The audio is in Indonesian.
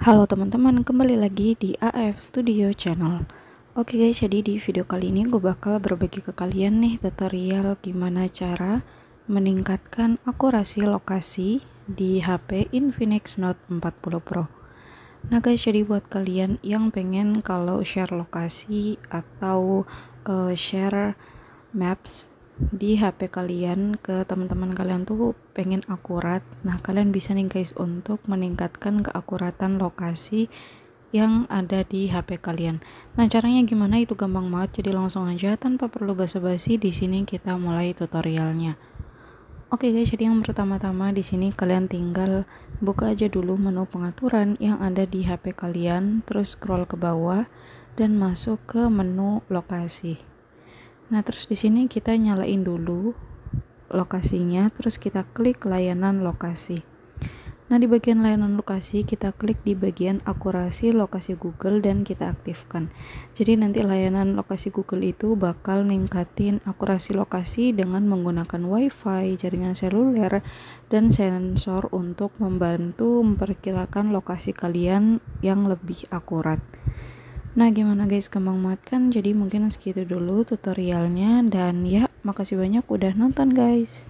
Halo teman-teman, kembali lagi di AF Studio Channel Oke guys, jadi di video kali ini gue bakal berbagi ke kalian nih tutorial gimana cara meningkatkan akurasi lokasi di HP Infinix Note 40 Pro Nah guys, jadi buat kalian yang pengen kalau share lokasi atau uh, share maps di HP kalian ke teman-teman kalian tuh pengen akurat. Nah, kalian bisa nih guys untuk meningkatkan keakuratan lokasi yang ada di HP kalian. Nah, caranya gimana itu gampang banget. Jadi langsung aja tanpa perlu basa-basi di sini kita mulai tutorialnya. Oke okay guys, jadi yang pertama-tama di sini kalian tinggal buka aja dulu menu pengaturan yang ada di HP kalian, terus scroll ke bawah dan masuk ke menu lokasi. Nah, terus di sini kita nyalain dulu lokasinya, terus kita klik layanan lokasi. Nah, di bagian layanan lokasi, kita klik di bagian akurasi lokasi Google dan kita aktifkan. Jadi, nanti layanan lokasi Google itu bakal ningkatin akurasi lokasi dengan menggunakan WiFi, jaringan seluler, dan sensor untuk membantu memperkirakan lokasi kalian yang lebih akurat. Nah gimana guys kembang banget kan jadi mungkin segitu dulu tutorialnya dan ya makasih banyak udah nonton guys.